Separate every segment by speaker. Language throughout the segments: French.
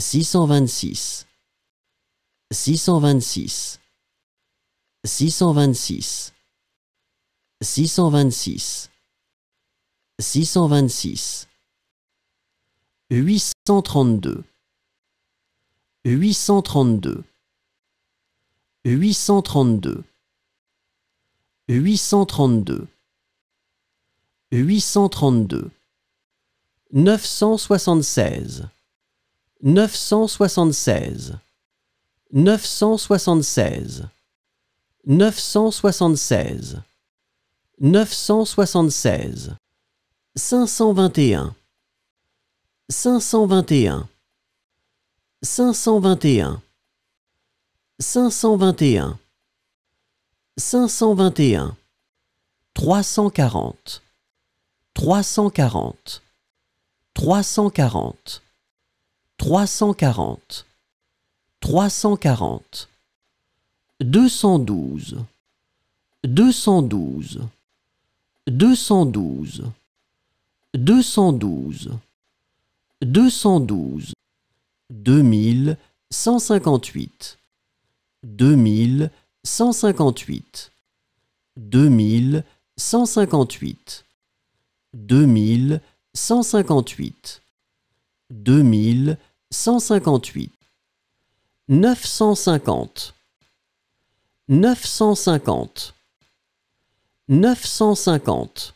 Speaker 1: 626 626 626 626 626 832 832 832 832 832 976 976 976 976 976 521 521 521 521 521 340 340 340 340, 340, 212, 212, 212, 212, 212, 2158, 2158, 2158, 2158, 2000, 158 950 950 950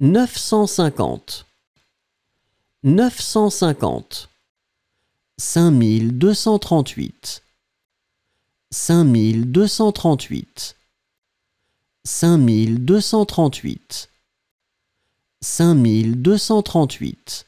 Speaker 1: 950 950 5238 5238 5238 5238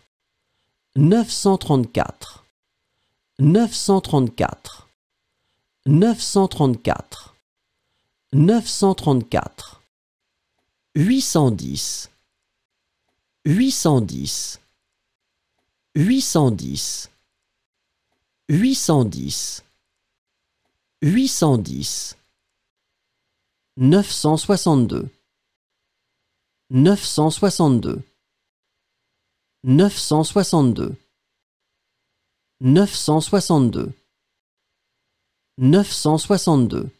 Speaker 1: 934 934 934 934 810 810 810 810 810 962 962 962 962 962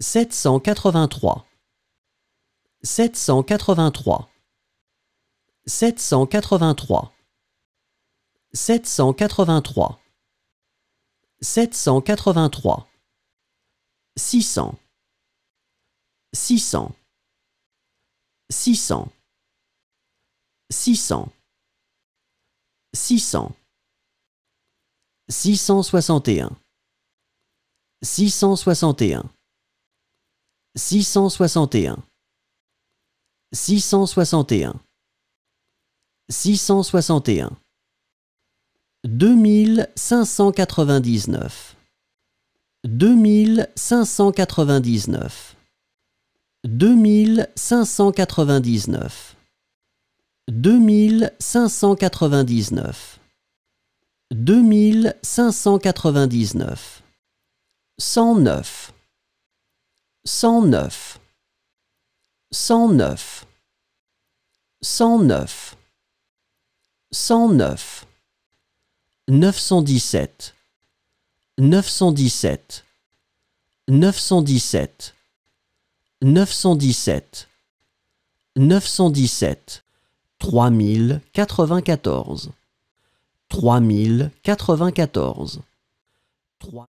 Speaker 1: 783 783 783 783 783 600 600 600 600 600 661 661 661 661 661 2599 2599 2599 2599 2599 109 109 109 109 109 917 917 917 917 917 3094 3094 3